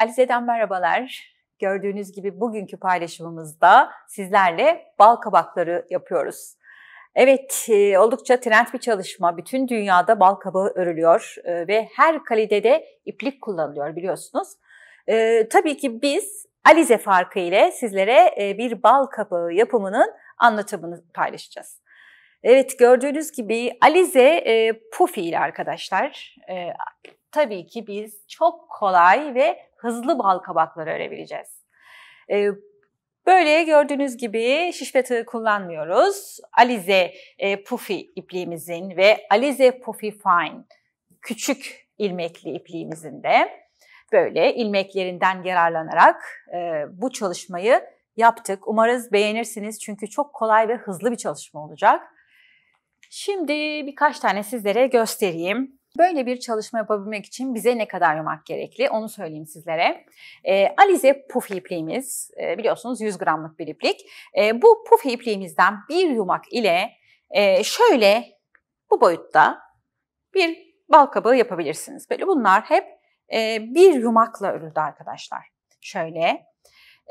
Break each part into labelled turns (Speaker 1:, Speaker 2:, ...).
Speaker 1: Alize'den merhabalar. Gördüğünüz gibi bugünkü paylaşımımızda sizlerle bal kabakları yapıyoruz. Evet, e, oldukça trend bir çalışma. Bütün dünyada bal kabağı örülüyor e, ve her kalitede iplik kullanılıyor biliyorsunuz. E, tabii ki biz Alize farkı ile sizlere bir bal kabağı yapımının anlatımını paylaşacağız. Evet gördüğünüz gibi Alize e, Pufi ile arkadaşlar tabii ki biz çok kolay ve hızlı bal kabakları örebileceğiz. E, Böyle gördüğünüz gibi şişme tığı kullanmıyoruz. Alize e, Puffy ipliğimizin ve Alize Puffy Fine küçük ilmekli ipliğimizin de böyle ilmeklerinden yararlanarak e, bu çalışmayı yaptık. Umarız beğenirsiniz çünkü çok kolay ve hızlı bir çalışma olacak. Şimdi birkaç tane sizlere göstereyim. Böyle bir çalışma yapabilmek için bize ne kadar yumak gerekli onu söyleyeyim sizlere. E, Alize puf ipliğimiz e, biliyorsunuz 100 gramlık bir iplik. E, bu puf ipliğimizden bir yumak ile e, şöyle bu boyutta bir bal kabağı yapabilirsiniz. Böyle bunlar hep e, bir yumakla örüldü arkadaşlar. Şöyle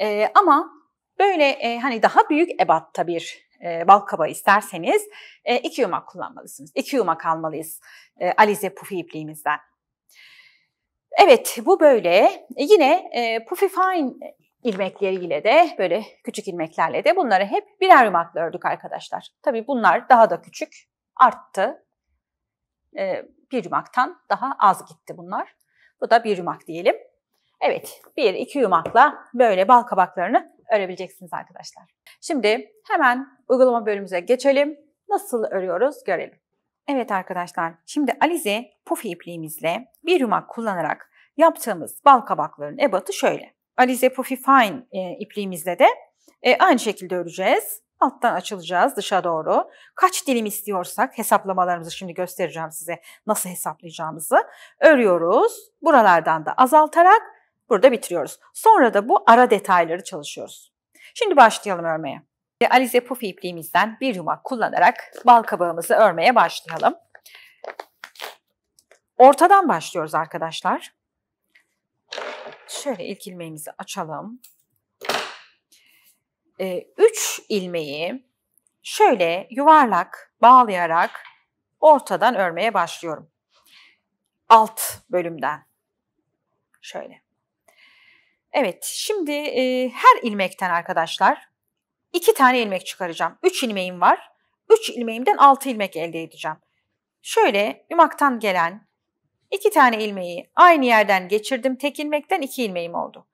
Speaker 1: e, ama böyle e, hani daha büyük ebatta bir e, bal kabağı isterseniz e, iki yumak kullanmalısınız. İki yumak almalıyız e, alize pufi ipliğimizden. Evet bu böyle. Yine e, pufi fine ilmekleriyle de böyle küçük ilmeklerle de bunları hep birer yumakla ördük arkadaşlar. Tabii bunlar daha da küçük arttı. E, bir yumaktan daha az gitti bunlar. Bu da bir yumak diyelim. Evet, bir iki yumakla böyle bal kabaklarını örebileceksiniz arkadaşlar. Şimdi hemen uygulama bölümümüze geçelim. Nasıl örüyoruz görelim. Evet arkadaşlar, şimdi alize puf ipliğimizle bir yumak kullanarak yaptığımız bal kabakların ebatı şöyle. Alize puffy fine e, ipliğimizle de e, aynı şekilde öreceğiz. Alttan açılacağız dışa doğru. Kaç dilim istiyorsak hesaplamalarımızı şimdi göstereceğim size nasıl hesaplayacağımızı. Örüyoruz. Buralardan da azaltarak Burada bitiriyoruz. Sonra da bu ara detayları çalışıyoruz. Şimdi başlayalım örmeye. Alize puf ipliğimizden bir yumak kullanarak bal kabağımızı örmeye başlayalım. Ortadan başlıyoruz arkadaşlar. Şöyle ilk ilmeğimizi açalım. 3 ee, ilmeği şöyle yuvarlak bağlayarak ortadan örmeye başlıyorum. Alt bölümden. Şöyle. Evet, şimdi e, her ilmekten arkadaşlar iki tane ilmek çıkaracağım. Üç ilmeğim var. Üç ilmeğimden altı ilmek elde edeceğim. Şöyle yumaktan gelen iki tane ilmeği aynı yerden geçirdim. Tek ilmekten iki ilmeğim oldu.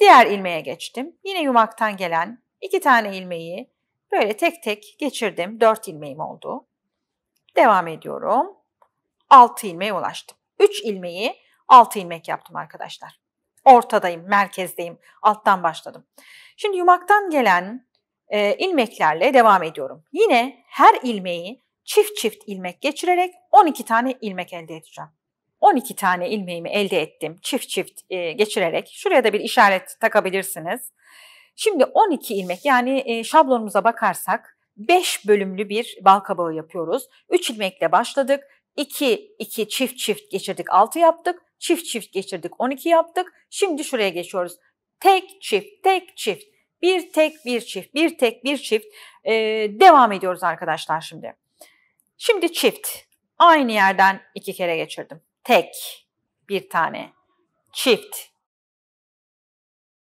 Speaker 1: Diğer ilmeğe geçtim. Yine yumaktan gelen iki tane ilmeği böyle tek tek geçirdim. Dört ilmeğim oldu. Devam ediyorum. Altı ilmeğe ulaştım. Üç ilmeği altı ilmek yaptım arkadaşlar ortadayım, merkezdeyim. Alttan başladım. Şimdi yumaktan gelen e, ilmeklerle devam ediyorum. Yine her ilmeği çift çift ilmek geçirerek 12 tane ilmek elde edeceğim. 12 tane ilmeğimi elde ettim çift çift e, geçirerek. Şuraya da bir işaret takabilirsiniz. Şimdi 12 ilmek yani e, şablonumuza bakarsak 5 bölümlü bir bal kabağı yapıyoruz. 3 ilmekle başladık. 2 2 çift çift geçirdik 6 yaptık. Çift çift geçirdik. 12 yaptık. Şimdi şuraya geçiyoruz. Tek çift, tek çift. Bir tek bir çift, bir tek bir çift. Ee, devam ediyoruz arkadaşlar şimdi. Şimdi çift. Aynı yerden iki kere geçirdim. Tek bir tane. Çift.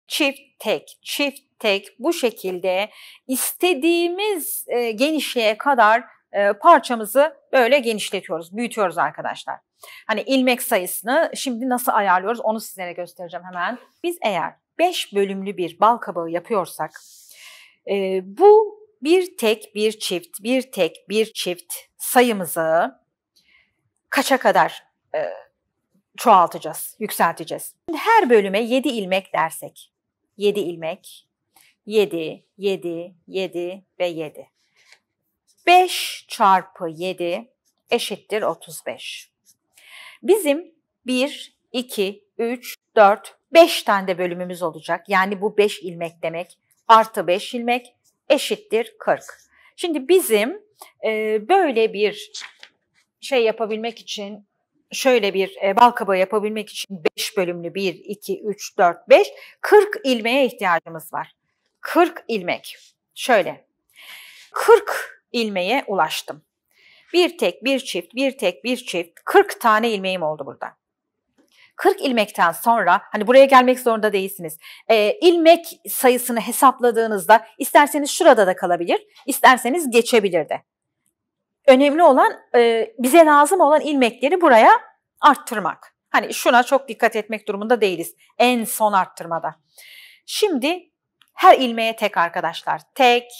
Speaker 1: Çift tek, çift tek bu şekilde istediğimiz e, genişliğe kadar e, parçamızı böyle genişletiyoruz, büyütüyoruz arkadaşlar. Hani ilmek sayısını şimdi nasıl ayarlıyoruz onu sizlere göstereceğim hemen. Biz eğer 5 bölümlü bir bal kabağı yapıyorsak e, bu bir tek bir çift, bir tek bir çift sayımızı kaça kadar e, çoğaltacağız, yükselteceğiz. Şimdi her bölüme 7 ilmek dersek, 7 ilmek, 7, 7, 7 ve 7. 5 çarpı 7 eşittir 35. Bizim 1, 2, 3, 4, 5 tane de bölümümüz olacak. Yani bu 5 ilmek demek. Artı 5 ilmek eşittir 40. Şimdi bizim e, böyle bir şey yapabilmek için şöyle bir e, bal yapabilmek için 5 bölümlü 1, 2, 3, 4, 5, 40 ilmeğe ihtiyacımız var. 40 ilmek. Şöyle. 40 ilmeğe ulaştım. Bir tek, bir çift, bir tek, bir çift 40 tane ilmeğim oldu burada. 40 ilmekten sonra hani buraya gelmek zorunda değilsiniz. E, ilmek sayısını hesapladığınızda isterseniz şurada da kalabilir, isterseniz geçebilir de. Önemli olan e, bize lazım olan ilmekleri buraya arttırmak. Hani şuna çok dikkat etmek durumunda değiliz en son arttırmada. Şimdi her ilmeğe tek arkadaşlar. Tek,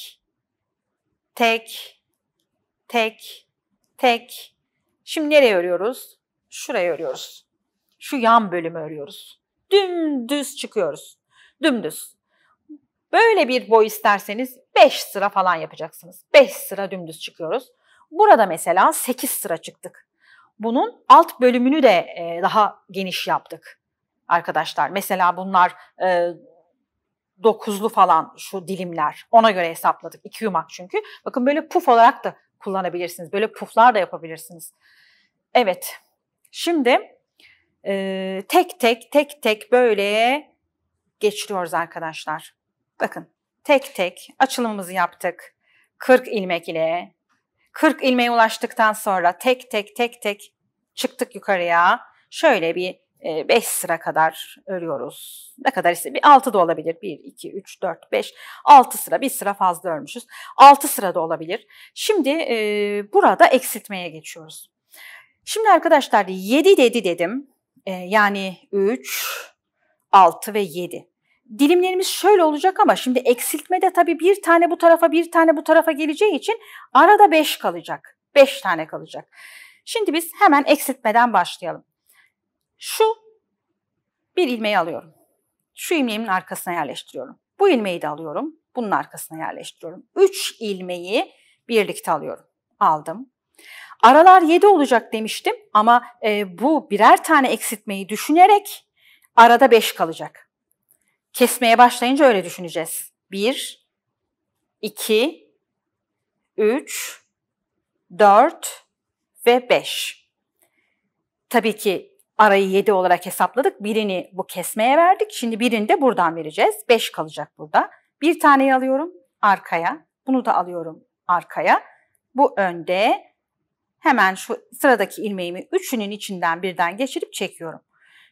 Speaker 1: tek, tek, tek. Şimdi nereye örüyoruz? Şuraya örüyoruz. Şu yan bölümü örüyoruz. Dümdüz çıkıyoruz. Dümdüz. Böyle bir boy isterseniz 5 sıra falan yapacaksınız. 5 sıra dümdüz çıkıyoruz. Burada mesela 8 sıra çıktık. Bunun alt bölümünü de e, daha geniş yaptık arkadaşlar. Mesela bunlar e, dokuzlu falan şu dilimler. Ona göre hesapladık. İki yumak çünkü. Bakın böyle puf olarak da kullanabilirsiniz. Böyle puflar da yapabilirsiniz. Evet. Şimdi e, tek tek tek tek böyle geçiriyoruz arkadaşlar. Bakın tek tek açılımımızı yaptık. 40 ilmek ile 40 ilmeğe ulaştıktan sonra tek tek tek tek çıktık yukarıya. Şöyle bir 5 sıra kadar örüyoruz. Ne kadar ise bir 6 da olabilir. 1, 2, 3, 4, 5, 6 sıra bir sıra fazla örmüşüz. 6 sıra da olabilir. Şimdi e, burada eksiltmeye geçiyoruz. Şimdi arkadaşlar 7 dedi dedim. E, yani 3, 6 ve 7. Dilimlerimiz şöyle olacak ama şimdi eksiltmede tabii bir tane bu tarafa bir tane bu tarafa geleceği için arada 5 kalacak. 5 tane kalacak. Şimdi biz hemen eksiltmeden başlayalım. Şu bir ilmeği alıyorum. Şu ilmeğimin arkasına yerleştiriyorum. Bu ilmeği de alıyorum. Bunun arkasına yerleştiriyorum. Üç ilmeği birlikte alıyorum. Aldım. Aralar 7 olacak demiştim ama e, bu birer tane eksiltmeyi düşünerek arada 5 kalacak. Kesmeye başlayınca öyle düşüneceğiz. 1, 2, 3, 4 ve 5. Tabii ki arayı 7 olarak hesapladık. Birini bu kesmeye verdik. Şimdi birini de buradan vereceğiz. 5 kalacak burada. Bir taneyi alıyorum arkaya. Bunu da alıyorum arkaya. Bu önde. Hemen şu sıradaki ilmeğimi üçünün içinden birden geçirip çekiyorum.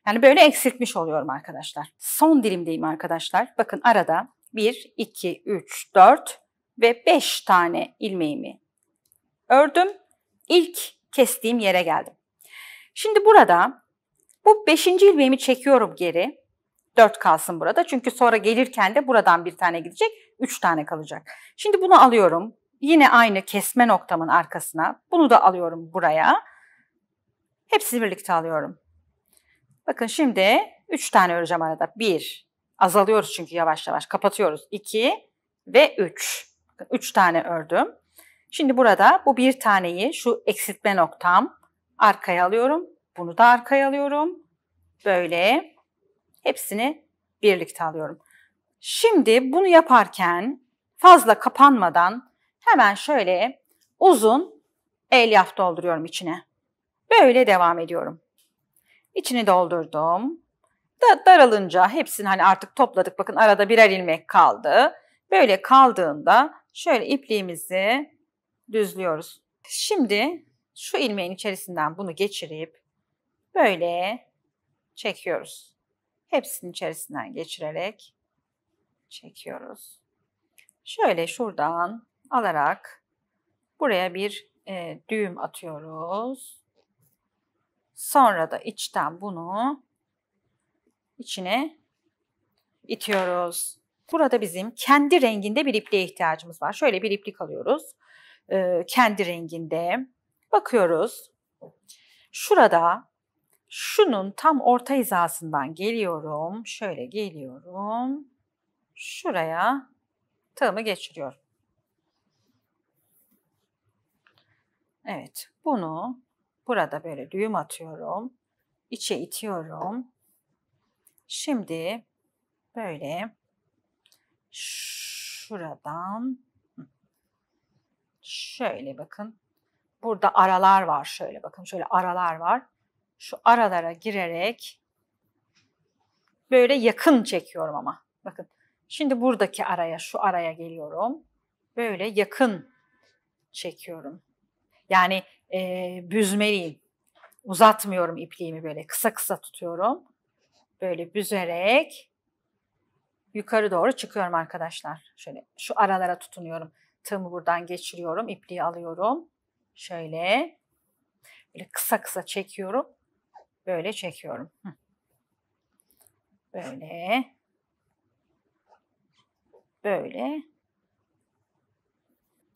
Speaker 1: Yani böyle eksiltmiş oluyorum arkadaşlar. Son dilimdeyim arkadaşlar. Bakın arada 1, 2, 3, 4 ve 5 tane ilmeğimi ördüm. İlk kestiğim yere geldim. Şimdi burada bu beşinci ilmeğimi çekiyorum geri. Dört kalsın burada. Çünkü sonra gelirken de buradan bir tane gidecek. Üç tane kalacak. Şimdi bunu alıyorum. Yine aynı kesme noktamın arkasına. Bunu da alıyorum buraya. Hepsini birlikte alıyorum. Bakın şimdi üç tane öreceğim arada. Bir, Azalıyoruz çünkü yavaş yavaş. Kapatıyoruz. İki ve üç. Üç tane ördüm. Şimdi burada bu bir taneyi şu eksiltme noktam arkaya alıyorum. Bunu da arkaya alıyorum. Böyle hepsini birlikte alıyorum. Şimdi bunu yaparken fazla kapanmadan hemen şöyle uzun elyaf dolduruyorum içine. Böyle devam ediyorum. İçini doldurdum. Da daralınca hepsini hani artık topladık. Bakın arada birer ilmek kaldı. Böyle kaldığında şöyle ipliğimizi düzlüyoruz. Şimdi şu ilmeğin içerisinden bunu geçirip Böyle çekiyoruz. Hepsinin içerisinden geçirerek çekiyoruz. Şöyle şuradan alarak buraya bir e, düğüm atıyoruz. Sonra da içten bunu içine itiyoruz. Burada bizim kendi renginde bir ipliğe ihtiyacımız var. Şöyle bir iplik alıyoruz. E, kendi renginde bakıyoruz. Şurada şunun tam orta hizasından geliyorum. Şöyle geliyorum. Şuraya tığımı geçiriyorum. Evet, bunu burada böyle düğüm atıyorum. İçe itiyorum. Şimdi böyle şuradan şöyle bakın. Burada aralar var şöyle bakın. Şöyle aralar var şu aralara girerek böyle yakın çekiyorum ama. Bakın şimdi buradaki araya şu araya geliyorum. Böyle yakın çekiyorum. Yani e, büzmeliyim. Uzatmıyorum ipliğimi böyle kısa kısa tutuyorum. Böyle büzerek yukarı doğru çıkıyorum arkadaşlar. Şöyle şu aralara tutunuyorum. Tığımı buradan geçiriyorum. ipliği alıyorum. Şöyle böyle kısa kısa çekiyorum. Böyle çekiyorum. Böyle. Böyle.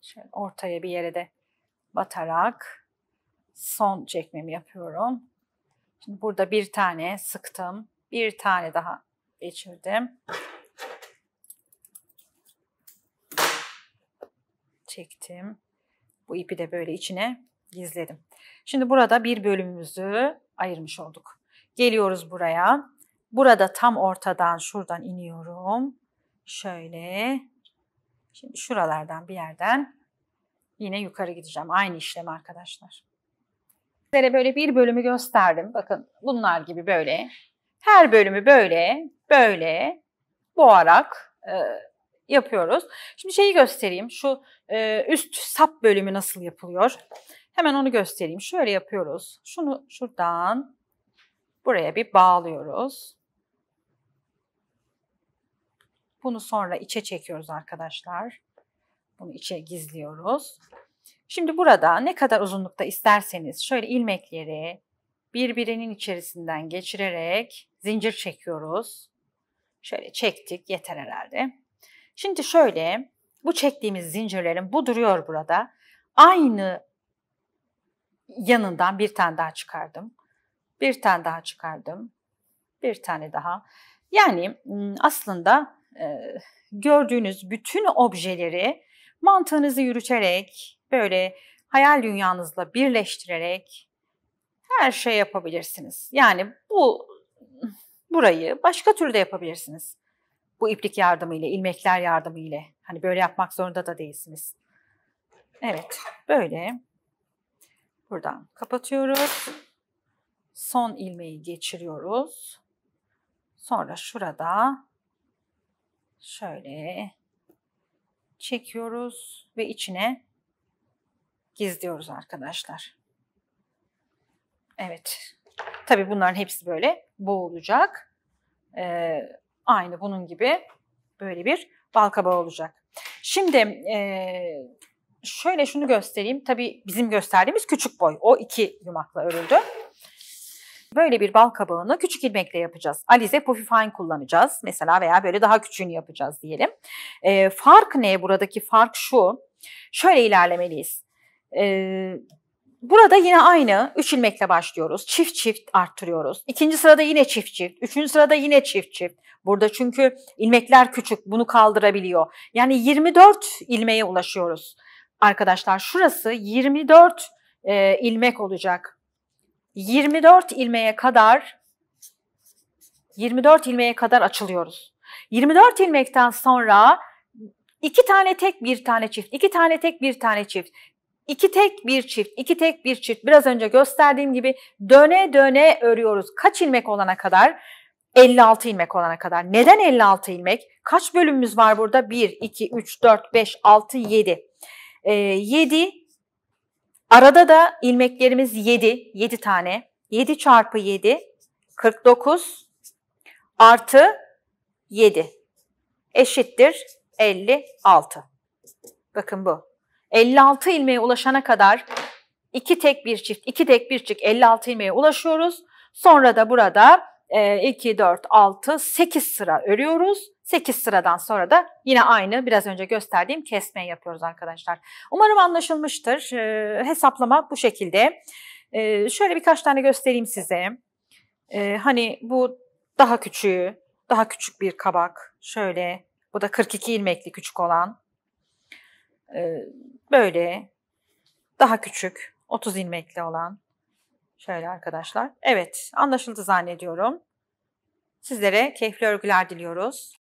Speaker 1: Şöyle ortaya bir yere de batarak son çekmemi yapıyorum. Şimdi burada bir tane sıktım. Bir tane daha geçirdim. Çektim. Bu ipi de böyle içine gizledim. Şimdi burada bir bölümümüzü ayırmış olduk. Geliyoruz buraya. Burada tam ortadan şuradan iniyorum. Şöyle. Şimdi şuralardan bir yerden yine yukarı gideceğim. Aynı işlem arkadaşlar. Size böyle bir bölümü gösterdim. Bakın bunlar gibi böyle. Her bölümü böyle, böyle boğarak e, yapıyoruz. Şimdi şeyi göstereyim. Şu e, üst sap bölümü nasıl yapılıyor? Hemen onu göstereyim. Şöyle yapıyoruz. Şunu şuradan buraya bir bağlıyoruz. Bunu sonra içe çekiyoruz arkadaşlar. Bunu içe gizliyoruz. Şimdi burada ne kadar uzunlukta isterseniz şöyle ilmekleri birbirinin içerisinden geçirerek zincir çekiyoruz. Şöyle çektik yeter herhalde. Şimdi şöyle bu çektiğimiz zincirlerin bu duruyor burada. Aynı yanından bir tane daha çıkardım. Bir tane daha çıkardım. Bir tane daha. Yani aslında e, gördüğünüz bütün objeleri mantığınızı yürüterek böyle hayal dünyanızla birleştirerek her şey yapabilirsiniz. Yani bu burayı başka türlü de yapabilirsiniz. Bu iplik yardımıyla, ilmekler yardımıyla. Hani böyle yapmak zorunda da değilsiniz. Evet, böyle. Buradan kapatıyoruz. Son ilmeği geçiriyoruz. Sonra şurada şöyle çekiyoruz ve içine gizliyoruz arkadaşlar. Evet. Tabii bunların hepsi böyle boğulacak. Ee, aynı bunun gibi böyle bir balkaba olacak. Şimdi e, şöyle şunu göstereyim. Tabii bizim gösterdiğimiz küçük boy. O iki yumakla örüldü. Böyle bir bal kabağını küçük ilmekle yapacağız. Alize pofifine kullanacağız mesela veya böyle daha küçüğünü yapacağız diyelim. E, fark ne? Buradaki fark şu. Şöyle ilerlemeliyiz. E, burada yine aynı üç ilmekle başlıyoruz. Çift çift arttırıyoruz. İkinci sırada yine çift çift. Üçüncü sırada yine çift çift. Burada çünkü ilmekler küçük bunu kaldırabiliyor. Yani 24 ilmeğe ulaşıyoruz arkadaşlar şurası 24 e, ilmek olacak. 24 ilmeğe kadar 24 ilmeğe kadar açılıyoruz. 24 ilmekten sonra iki tane tek bir tane çift, iki tane tek bir tane çift, iki tek bir çift, iki tek bir çift. Biraz önce gösterdiğim gibi döne döne örüyoruz. Kaç ilmek olana kadar? 56 ilmek olana kadar. Neden 56 ilmek? Kaç bölümümüz var burada? 1, 2, 3, 4, 5, 6, 7. E, ee, 7 arada da ilmeklerimiz 7 7 tane. 7 çarpı 7 49 artı 7 eşittir 56. Bakın bu. 56 ilmeğe ulaşana kadar iki tek bir çift, iki tek bir çift 56 ilmeğe ulaşıyoruz. Sonra da burada 2, 4, 6, 8 sıra örüyoruz. 8 sıradan sonra da yine aynı biraz önce gösterdiğim kesmeyi yapıyoruz arkadaşlar. Umarım anlaşılmıştır. E, hesaplama bu şekilde. E, şöyle birkaç tane göstereyim size. E, hani bu daha küçüğü, daha küçük bir kabak. Şöyle bu da 42 ilmekli küçük olan. E, böyle daha küçük 30 ilmekli olan. Şöyle arkadaşlar. Evet anlaşıldı zannediyorum. Sizlere keyifli örgüler diliyoruz.